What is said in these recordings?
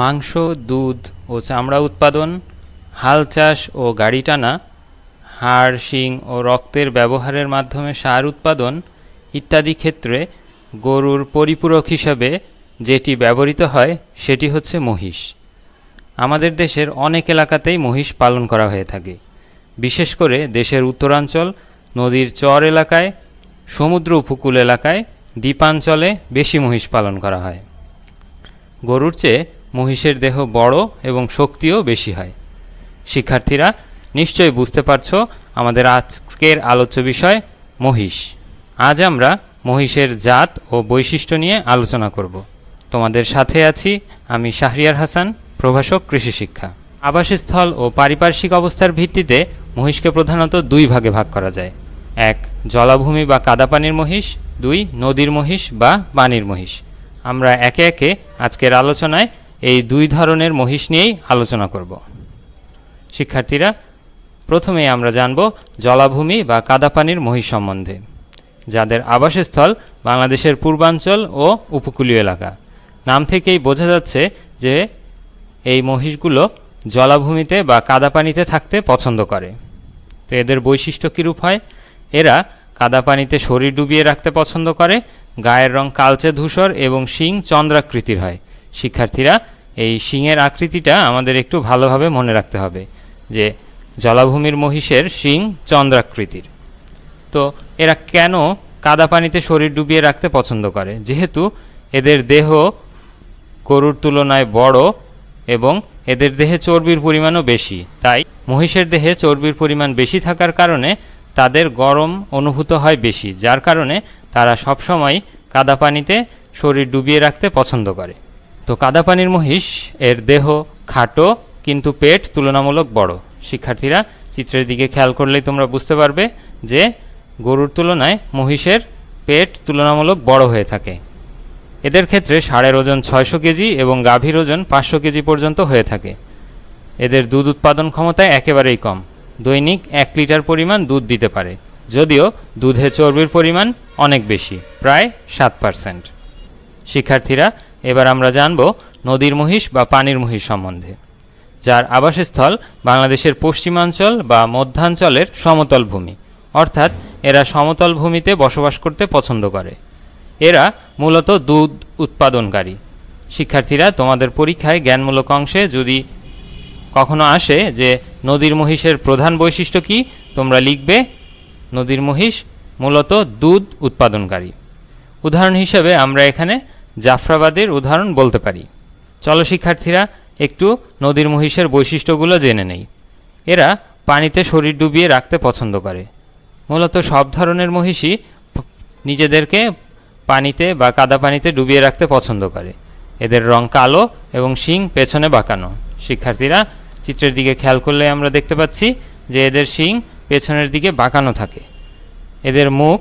মাংস দুধ ও চামড়া উৎপাদন হাল চাষ ও গাড়ি টানা হাড় শিং ও রক্তের ব্যবহারের মাধ্যমে সার উৎপাদন ইত্যাদি ক্ষেত্রে গরুর পরিপূরক হিসাবে যেটি ব্যবহৃত হয় সেটি হচ্ছে মহিষ আমাদের দেশের অনেক এলাকাতেই মহিষ পালন করা হয়ে থাকে বিশেষ করে দেশের উত্তরাঞ্চল নদীর চর এলাকায় সমুদ্র উপকূল এলাকায় দ্বীপাঞ্চলে বেশি মহিষ পালন করা হয় গরুর চেয়ে মহিষের দেহ বড় এবং শক্তিও বেশি হয় শিক্ষার্থীরা নিশ্চয়ই বুঝতে পারছ আমাদের আজকের আলোচ্য বিষয় মহিষ আজ আমরা মহিষের জাত ও বৈশিষ্ট্য নিয়ে আলোচনা করব তোমাদের সাথে আছি আমি শাহরিয়ার হাসান প্রভাষক কৃষি শিক্ষা আবাসস্থল ও পারিপার্শ্বিক অবস্থার ভিত্তিতে মহিষকে প্রধানত দুই ভাগে ভাগ করা যায় এক জলাভূমি বা কাদাপানির মহিষ দুই নদীর মহিষ বা পানির মহিষ আমরা একে একে আজকের আলোচনায় এই দুই ধরনের মহিষ নিয়েই আলোচনা করব শিক্ষার্থীরা প্রথমে আমরা জানব জলাভূমি বা কাদাপানির মহিষ সম্বন্ধে যাদের আবাসস্থল বাংলাদেশের পূর্বাঞ্চল ও উপকূলীয় এলাকা নাম থেকেই বোঝা যাচ্ছে যে এই মহিষগুলো জলাভূমিতে বা কাদাপানিতে থাকতে পছন্দ করে তো এদের বৈশিষ্ট্য কীরূপ হয় এরা কাদাপানিতে শরীর ডুবিয়ে রাখতে পছন্দ করে গায়ের রং কালচে ধূসর এবং শিং চন্দ্রাকৃতির হয় শিক্ষার্থীরা এই শিংয়ের আকৃতিটা আমাদের একটু ভালোভাবে মনে রাখতে হবে যে জলাভূমির মহিষের শিং চন্দ্রাকৃতির তো এরা কেন কাদা পানিতে শরীর ডুবিয়ে রাখতে পছন্দ করে যেহেতু এদের দেহ গরুর তুলনায় বড় এবং এদের দেহে চর্বির পরিমাণও বেশি তাই মহিষের দেহে চর্বির পরিমাণ বেশি থাকার কারণে তাদের গরম অনুভূত হয় বেশি যার কারণে তারা সবসময় কাদা পানিতে শরীর ডুবিয়ে রাখতে পছন্দ করে তো কাদা পানির মহিষ এর দেহ খাটো কিন্তু পেট তুলনামূলক বড় শিক্ষার্থীরা চিত্রের দিকে খেয়াল করলেই তোমরা বুঝতে পারবে যে গরুর তুলনায় মহিষের পেট তুলনামূলক বড় হয়ে থাকে এদের ক্ষেত্রে সারের ওজন ছয়শো কেজি এবং গাভীর ওজন পাঁচশো কেজি পর্যন্ত হয়ে থাকে এদের দুধ উৎপাদন ক্ষমতা একেবারেই কম দৈনিক এক লিটার পরিমাণ দুধ দিতে পারে যদিও দুধে চর্বির পরিমাণ অনেক বেশি প্রায় সাত পার্সেন্ট শিক্ষার্থীরা এবার আমরা জানব নদীর মহিষ বা পানির মহিষ সম্বন্ধে যার আবাসস্থল বাংলাদেশের পশ্চিমাঞ্চল বা মধ্যাঞ্চলের সমতল ভূমি অর্থাৎ এরা সমতল ভূমিতে বসবাস করতে পছন্দ করে এরা মূলত দুধ উৎপাদনকারী শিক্ষার্থীরা তোমাদের পরীক্ষায় জ্ঞানমূলক অংশে যদি কখনো আসে যে নদীর মহিষের প্রধান বৈশিষ্ট্য কি তোমরা লিখবে নদীর মহিষ মূলত দুধ উৎপাদনকারী উদাহরণ হিসেবে আমরা এখানে জাফরাবাদের উদাহরণ বলতে পারি চলো শিক্ষার্থীরা একটু নদীর মহিষের বৈশিষ্ট্যগুলো জেনে নেই এরা পানিতে শরীর ডুবিয়ে রাখতে পছন্দ করে মূলত সব ধরনের মহিষই নিজেদেরকে পানিতে বা কাদা পানিতে ডুবিয়ে রাখতে পছন্দ করে এদের রং কালো এবং শিং পেছনে বাঁকানো শিক্ষার্থীরা চিত্রের দিকে খেয়াল করলে আমরা দেখতে পাচ্ছি যে এদের শিং পেছনের দিকে বাঁকানো থাকে এদের মুখ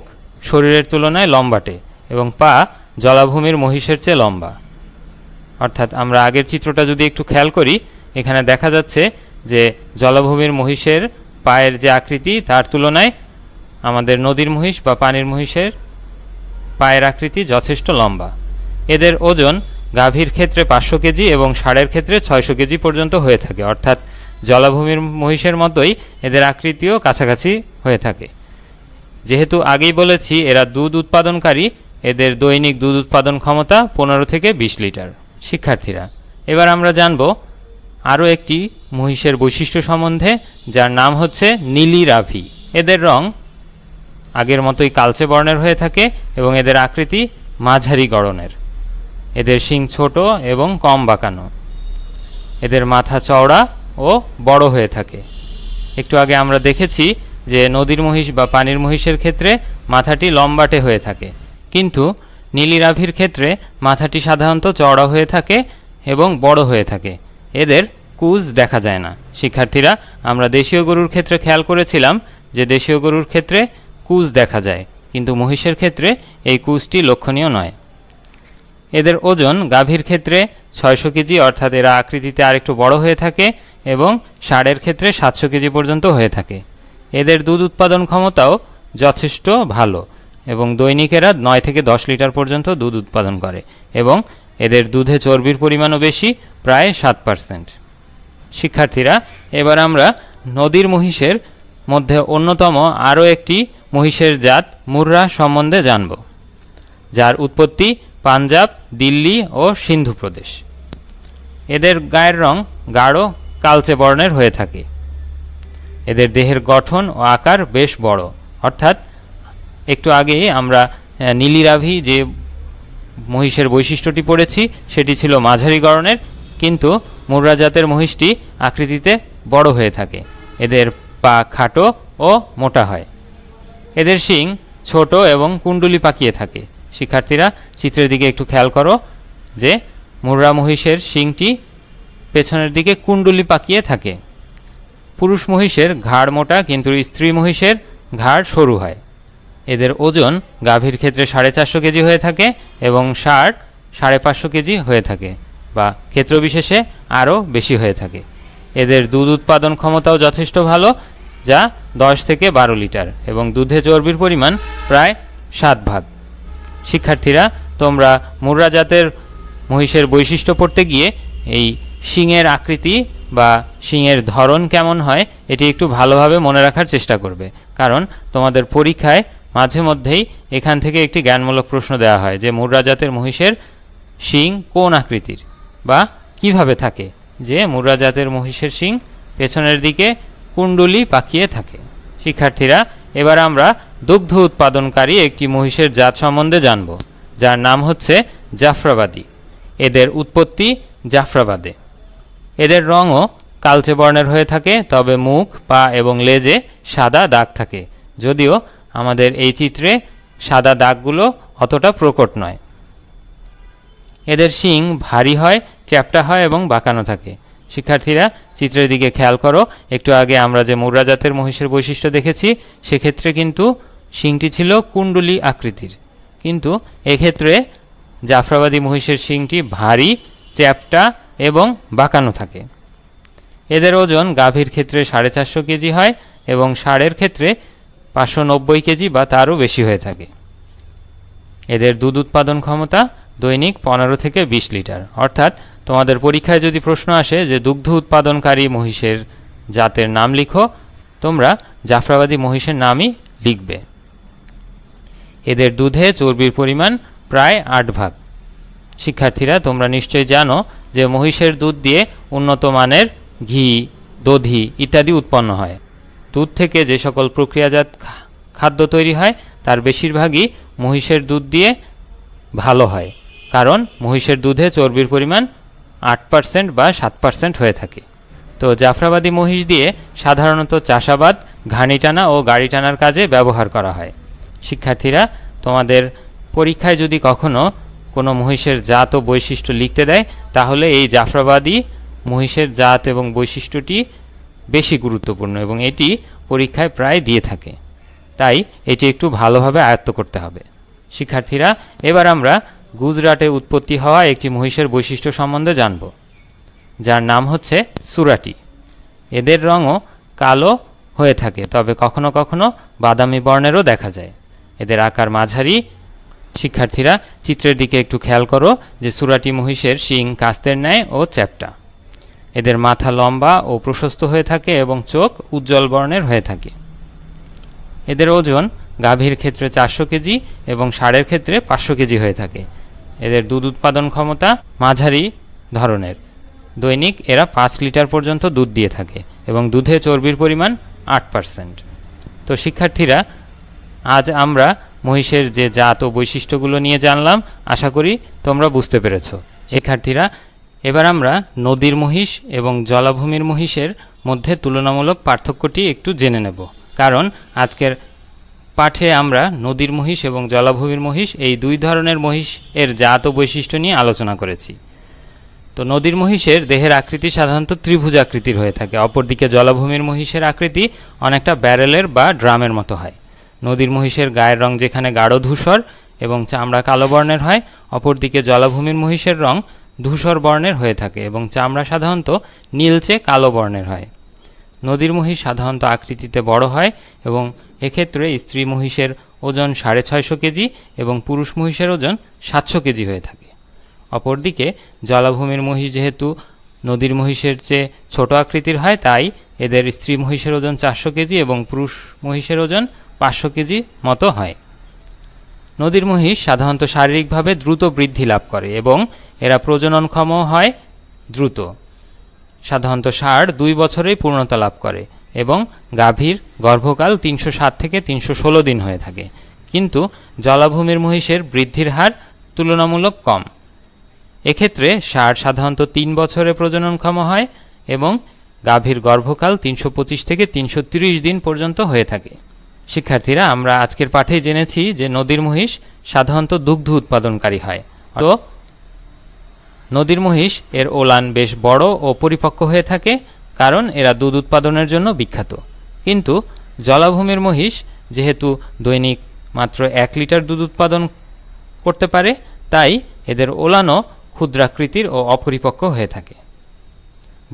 শরীরের তুলনায় লম্বাটে এবং পা জলাভূমির মহিষের চেয়ে লম্বা অর্থাৎ আমরা আগের চিত্রটা যদি একটু খেয়াল করি এখানে দেখা যাচ্ছে যে জলাভূমির মহিষের পায়ের যে আকৃতি তার তুলনায় আমাদের নদীর মহিষ বা পানির মহিষের পায়ের আকৃতি যথেষ্ট লম্বা এদের ওজন গাভীর ক্ষেত্রে পাঁচশো কেজি এবং ষাঁড়ের ক্ষেত্রে ছয়শো কেজি পর্যন্ত হয়ে থাকে অর্থাৎ জলাভূমির মহিষের মতোই এদের আকৃতিও কাছাকাছি হয়ে থাকে যেহেতু আগেই বলেছি এরা দুধ উৎপাদনকারী এদের দৈনিক দুধ উৎপাদন ক্ষমতা পনেরো থেকে ২০ লিটার শিক্ষার্থীরা এবার আমরা জানব আরও একটি মহিষের বৈশিষ্ট্য সম্বন্ধে যার নাম হচ্ছে নীলি রাভি এদের রং আগের মতোই কালচে বর্ণের হয়ে থাকে এবং এদের আকৃতি মাঝারি গড়নের এদের শিং ছোট এবং কম বাঁকানো এদের মাথা চওড়া ও বড় হয়ে থাকে একটু আগে আমরা দেখেছি যে নদীর মহিষ বা পানির মহিষের ক্ষেত্রে মাথাটি লম্বাটে হয়ে থাকে কিন্তু নীলিরাভির ক্ষেত্রে মাথাটি সাধারণত চওড়া হয়ে থাকে এবং বড় হয়ে থাকে এদের কুজ দেখা যায় না শিক্ষার্থীরা আমরা দেশীয় গরুর ক্ষেত্রে খেয়াল করেছিলাম যে দেশীয় গরুর ক্ষেত্রে কুজ দেখা যায় কিন্তু মহিষের ক্ষেত্রে এই কুজটি লক্ষণীয় নয় এদের ওজন গাভীর ক্ষেত্রে ছয়শো কেজি অর্থাৎ এরা আকৃতিতে আরেকটু বড় হয়ে থাকে এবং ষাঁড়ের ক্ষেত্রে সাতশো কেজি পর্যন্ত হয়ে থাকে এদের দুধ উৎপাদন ক্ষমতাও যথেষ্ট ভালো এবং দৈনিকেরা নয় থেকে দশ লিটার পর্যন্ত দুধ উৎপাদন করে এবং এদের দুধে চর্বির পরিমাণও বেশি প্রায় সাত পার্সেন্ট শিক্ষার্থীরা এবার আমরা নদীর মহিষের মধ্যে অন্যতম আরও একটি মহিষের জাত মুর্রা সম্বন্ধে জানব যার উৎপত্তি পাঞ্জাব দিল্লি ও সিন্ধু প্রদেশ এদের গায়ের রং গাঢ় কালচে বর্ণের হয়ে থাকে এদের দেহের গঠন ও আকার বেশ বড় অর্থাৎ একটু আগে আমরা নীলিরাভি যে মহিষের বৈশিষ্ট্যটি পড়েছি সেটি ছিল মাঝারি গড়নের কিন্তু মুররা জাতের মহিষটি আকৃতিতে বড় হয়ে থাকে এদের পা খাটো ও মোটা হয় এদের শিং ছোট এবং কুণ্ডুলি পাকিয়ে থাকে শিক্ষার্থীরা চিত্রের দিকে একটু খেয়াল করো যে মুররা মহিষের শিংটি পেছনের দিকে কুণ্ডুলি পাকিয়ে থাকে পুরুষ মহিষের ঘাড় মোটা কিন্তু স্ত্রী মহিষের ঘাড় সরু হয় এদের ওজন গাভীর ক্ষেত্রে সাড়ে চারশো কেজি হয়ে থাকে এবং ষাট সাড়ে পাঁচশো কেজি হয়ে থাকে বা ক্ষেত্রবিশেষে আরও বেশি হয়ে থাকে এদের দুধ উৎপাদন ক্ষমতাও যথেষ্ট ভালো যা দশ থেকে বারো লিটার এবং দুধে চর্বির পরিমাণ প্রায় সাত ভাগ শিক্ষার্থীরা তোমরা মুর্রা জাতের মহিষের বৈশিষ্ট্য পড়তে গিয়ে এই শিঙের আকৃতি বা শিঙের ধরন কেমন হয় এটি একটু ভালোভাবে মনে রাখার চেষ্টা করবে কারণ তোমাদের পরীক্ষায় মাঝে মধ্যেই এখান থেকে একটি জ্ঞানমূলক প্রশ্ন দেওয়া হয় যে মুররা জাতের মহিষের শিং কোন আকৃতির বা কিভাবে থাকে যে মুররা জাতের মহিষের শিং পেছনের দিকে কুণ্ডুলি পাকিয়ে থাকে শিক্ষার্থীরা এবার আমরা দুগ্ধ উৎপাদনকারী একটি মহিষের জাত সম্বন্ধে জানব যার নাম হচ্ছে জাফরাবাদী এদের উৎপত্তি জাফরাবাদে এদের রঙও কালচে বর্ণের হয়ে থাকে তবে মুখ পা এবং লেজে সাদা দাগ থাকে যদিও আমাদের এই চিত্রে সাদা দাগগুলো অতটা প্রকট নয় এদের শিং ভারী হয় চ্যাপটা হয় এবং বাঁকানো থাকে শিক্ষার্থীরা চিত্রের দিকে খেয়াল করো একটু আগে আমরা যে মুর্রা জাতের মহিষের বৈশিষ্ট্য দেখেছি সেক্ষেত্রে কিন্তু শিংটি ছিল কুণ্ডুলি আকৃতির কিন্তু এক্ষেত্রে জাফরাবাদী মহিষের শিংটি ভারী চ্যাপটা এবং বাঁকানো থাকে এদের ওজন গাভীর ক্ষেত্রে সাড়ে চারশো কেজি হয় এবং ষাঁড়ের ক্ষেত্রে পাঁচশো নব্বই কেজি বা তারও বেশি হয়ে থাকে এদের দুধ উৎপাদন ক্ষমতা দৈনিক পনেরো থেকে ২০ লিটার অর্থাৎ তোমাদের পরীক্ষায় যদি প্রশ্ন আসে যে দুগ্ধ উৎপাদনকারী মহিষের জাতের নাম লিখো তোমরা জাফরাবাদী মহিষের নামই লিখবে এদের দুধে চর্বির পরিমাণ প্রায় আট ভাগ শিক্ষার্থীরা তোমরা নিশ্চয়ই জানো যে মহিষের দুধ দিয়ে উন্নত মানের ঘি দধি ইত্যাদি উৎপন্ন হয় দুধ থেকে যে সকল প্রক্রিয়াজাত খাদ্য তৈরি হয় তার বেশিরভাগই মহিষের দুধ দিয়ে ভালো হয় কারণ মহিষের দুধে চর্বির পরিমাণ আট পার্সেন্ট বা সাত পার্সেন্ট হয়ে থাকে তো জাফরাবাদী মহিষ দিয়ে সাধারণত চাষাবাদ ঘানি টানা ও গাড়ি টানার কাজে ব্যবহার করা হয় শিক্ষার্থীরা তোমাদের পরীক্ষায় যদি কখনো কোনো মহিষের জাত ও বৈশিষ্ট্য লিখতে দেয় তাহলে এই জাফরাবাদী মহিষের জাত এবং বৈশিষ্ট্যটি বেশি গুরুত্বপূর্ণ এবং এটি পরীক্ষায় প্রায় দিয়ে থাকে তাই এটি একটু ভালোভাবে আয়ত্ত করতে হবে শিক্ষার্থীরা এবার আমরা গুজরাটে উৎপত্তি হওয়া একটি মহিষের বৈশিষ্ট্য সম্বন্ধে জানব যার নাম হচ্ছে সুরাটি এদের রঙও কালো হয়ে থাকে তবে কখনো কখনো বাদামি বর্ণেরও দেখা যায় এদের আকার মাঝারি শিক্ষার্থীরা চিত্রের দিকে একটু খেয়াল করো যে সুরাটি মহিষের শিং কাস্তের ন্যায় ও চ্যাপটা এদের মাথা লম্বা ও প্রশস্ত হয়ে থাকে এবং চোখ উজ্জ্বল বর্ণের হয়ে থাকে এদের ওজন গাভীর ক্ষেত্রে চারশো কেজি এবং সারের ক্ষেত্রে পাঁচশো কেজি হয়ে থাকে এদের দুধ উৎপাদন ক্ষমতা মাঝারি ধরনের দৈনিক এরা পাঁচ লিটার পর্যন্ত দুধ দিয়ে থাকে এবং দুধে চর্বির পরিমাণ আট পারসেন্ট তো শিক্ষার্থীরা আজ আমরা মহিষের যে জাত ও বৈশিষ্ট্যগুলো নিয়ে জানলাম আশা করি তোমরা বুঝতে পেরেছ শিক্ষার্থীরা এবার আমরা নদীর মহিষ এবং জলাভূমির মহিষের মধ্যে তুলনামূলক পার্থক্যটি একটু জেনে নেব কারণ আজকের পাঠে আমরা নদীর মহিষ এবং জলাভূমির মহিষ এই দুই ধরনের মহিষ এর জাত ও বৈশিষ্ট্য নিয়ে আলোচনা করেছি তো নদীর মহিষের দেহের আকৃতি সাধারণত ত্রিভুজ আকৃতির হয়ে থাকে অপরদিকে জলাভূমির মহিষের আকৃতি অনেকটা ব্যারেলের বা ড্রামের মতো হয় নদীর মহিষের গায়ের রং যেখানে গাঢ় ধূসর এবং চামড়া কালো বর্ণের হয় অপরদিকে জলাভূমির মহিষের রং ধূসর বর্ণের হয়ে থাকে এবং চামড়া সাধারণত নীলচে কালো বর্ণের হয় নদীর মহিষ সাধারণত আকৃতিতে বড় হয় এবং এক্ষেত্রে স্ত্রী মহিষের ওজন সাড়ে ছয়শো কেজি এবং পুরুষ মহিষের ওজন সাতশো কেজি হয়ে থাকে অপরদিকে জলাভূমির মহিষ যেহেতু নদীর মহিষের চেয়ে ছোট আকৃতির হয় তাই এদের স্ত্রী মহিষের ওজন চারশো কেজি এবং পুরুষ মহিষের ওজন পাঁচশো কেজি মতো হয় নদীর মহিষ সাধারণত শারীরিকভাবে দ্রুত বৃদ্ধি লাভ করে এবং এরা প্রজননক্ষম হয় দ্রুত সাধারণত ষাঁড় দুই বছরেই পূর্ণতা লাভ করে এবং গাভীর গর্ভকাল তিনশো সাত থেকে তিনশো ষোলো দিন হয়ে থাকে কিন্তু জলাভূমির মহিষের বৃদ্ধির হার তুলনামূলক কম এক্ষেত্রে ষাঁড় সাধারণত তিন বছরে প্রজননক্ষম হয় এবং গাভীর গর্ভকাল তিনশো পঁচিশ থেকে তিনশো তিরিশ দিন পর্যন্ত হয়ে থাকে শিক্ষার্থীরা আমরা আজকের পাঠে জেনেছি যে নদীর মহিষ সাধারণত দুগ্ধ উৎপাদনকারী হয় তো নদীর মহিষ এর ওলান বেশ বড় ও পরিপক্ক হয়ে থাকে কারণ এরা দুধ উৎপাদনের জন্য বিখ্যাত কিন্তু জলাভূমির মহিষ যেহেতু দৈনিক মাত্র এক লিটার দুধ উৎপাদন করতে পারে তাই এদের ওলানও ক্ষুদ্রাকৃতির ও অপরিপক্ক হয়ে থাকে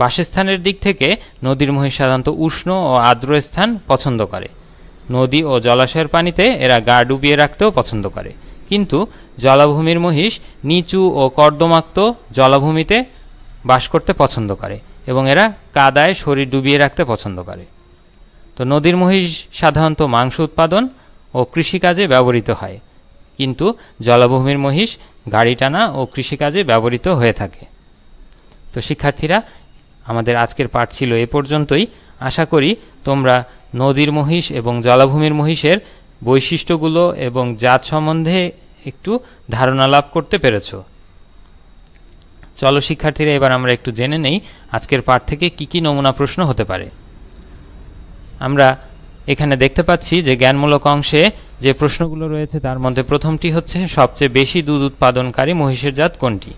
বাসস্থানের দিক থেকে নদীর মহিষ সাধারণত উষ্ণ ও আর্দ্র স্থান পছন্দ করে নদী ও জলাশয়ের পানিতে এরা গা ডুবিয়ে রাখতেও পছন্দ করে কিন্তু জলাভূমির মহিষ নিচু ও কর্দমাক্ত জলাভূমিতে বাস করতে পছন্দ করে এবং এরা কাদায় শরীর ডুবিয়ে রাখতে পছন্দ করে তো নদীর মহিষ সাধারণত মাংস উৎপাদন ও কৃষিকাজে ব্যবহৃত হয় কিন্তু জলাভূমির মহিষ গাড়ি টানা ও কৃষিকাজে ব্যবহৃত হয়ে থাকে তো শিক্ষার্থীরা আমাদের আজকের পাঠ ছিল এ পর্যন্তই আশা করি তোমরা নদীর মহিষ এবং জলাভূমির মহিষের বৈশিষ্ট্যগুলো এবং জাত সম্বন্ধে একটু ধারণা লাভ করতে পেরেছ চলো শিক্ষার্থীরা এবার আমরা একটু জেনে নেই আজকের পাঠ থেকে কি কি নমুনা প্রশ্ন হতে পারে আমরা এখানে দেখতে পাচ্ছি যে জ্ঞানমূলক অংশে যে প্রশ্নগুলো রয়েছে তার মধ্যে প্রথমটি হচ্ছে সবচেয়ে বেশি দুধ উৎপাদনকারী মহিষের জাত কোনটি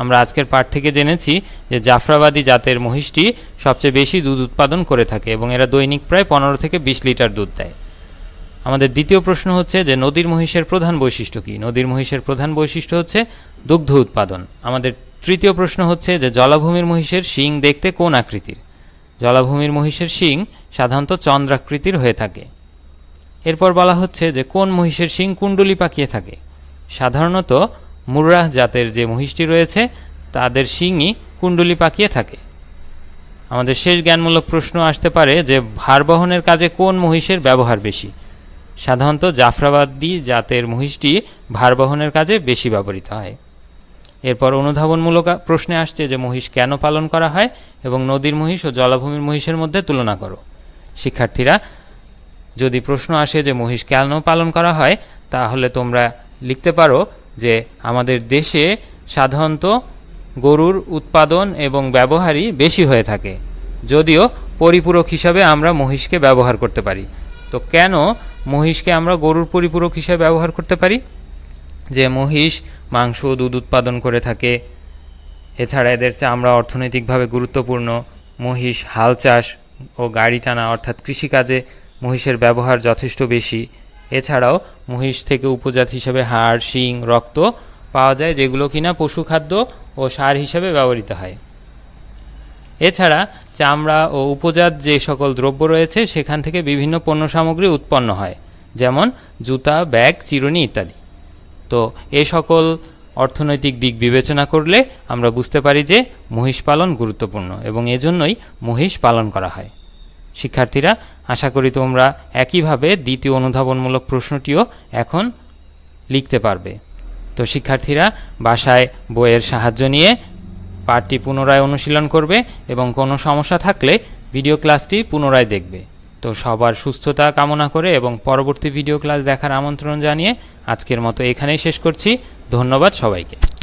আমরা আজকের পাঠ থেকে জেনেছি যে জাফরাবাদী জাতের মহিষটি সবচেয়ে বেশি দুধ উৎপাদন করে থাকে এবং এরা দৈনিক প্রায় পনেরো থেকে বিশ লিটার দুধ দেয় আমাদের দ্বিতীয় প্রশ্ন হচ্ছে যে নদীর মহিষের প্রধান বৈশিষ্ট্য কী নদীর মহিষের প্রধান বৈশিষ্ট্য হচ্ছে দুগ্ধ উৎপাদন আমাদের তৃতীয় প্রশ্ন হচ্ছে যে জলাভূমির মহিষের শিং দেখতে কোন আকৃতির জলাভূমির মহিষের শিং সাধারণত চন্দ্রাকৃতির হয়ে থাকে এরপর বলা হচ্ছে যে কোন মহিষের শিং কুণ্ডলি পাকিয়ে থাকে সাধারণত মুর্রাহ জাতের যে মহিষটি রয়েছে তাদের শিংই কুণ্ডলি পাকিয়ে থাকে আমাদের শেষ জ্ঞানমূলক প্রশ্ন আসতে পারে যে ভার বহনের কাজে কোন মহিষের ব্যবহার বেশি সাধারণত জাফরাবাদী জাতের মহিষটি ভার বহনের কাজে বেশি ব্যবহৃত হয় এরপর অনুধাবনমূলক প্রশ্নে আসছে যে মহিষ কেন পালন করা হয় এবং নদীর মহিষ ও জলাভূমির মহিষের মধ্যে তুলনা করো শিক্ষার্থীরা যদি প্রশ্ন আসে যে মহিষ কেন পালন করা হয় তাহলে তোমরা লিখতে পারো যে আমাদের দেশে সাধারণত গরুর উৎপাদন এবং ব্যবহারই বেশি হয়ে থাকে যদিও পরিপূরক হিসাবে আমরা মহিষকে ব্যবহার করতে পারি তো কেন মহিষকে আমরা গরুর পরিপূরক হিসেবে ব্যবহার করতে পারি যে মহিষ মাংস দুধ উৎপাদন করে থাকে এছাড়া এদের চামড়া অর্থনৈতিকভাবে গুরুত্বপূর্ণ মহিষ হাল চাষ ও গাড়ি টানা অর্থাৎ কৃষিকাজে মহিষের ব্যবহার যথেষ্ট বেশি এছাড়াও মহিষ থেকে উপজাত হিসেবে হাড় শিং রক্ত পাওয়া যায় যেগুলো কিনা পশু খাদ্য ও সার হিসেবে ব্যবহৃত হয় এছাড়া চামড়া ও উপজাত যে সকল দ্রব্য রয়েছে সেখান থেকে বিভিন্ন পণ্য সামগ্রী উৎপন্ন হয় যেমন জুতা ব্যাগ চিরুনি ইত্যাদি তো এ সকল অর্থনৈতিক দিক বিবেচনা করলে আমরা বুঝতে পারি যে মহিষ পালন গুরুত্বপূর্ণ এবং এজন্যই মহিষ পালন করা হয় শিক্ষার্থীরা আশা করি তোমরা একইভাবে দ্বিতীয় অনুধাবনমূলক প্রশ্নটিও এখন লিখতে পারবে তো শিক্ষার্থীরা বাসায় বইয়ের সাহায্য নিয়ে পাঠটি পুনরায় অনুশীলন করবে এবং কোনো সমস্যা থাকলে ভিডিও ক্লাসটি পুনরায় দেখবে তো সবার সুস্থতা কামনা করে এবং পরবর্তী ভিডিও ক্লাস দেখার আমন্ত্রণ জানিয়ে আজকের মতো এখানেই শেষ করছি ধন্যবাদ সবাইকে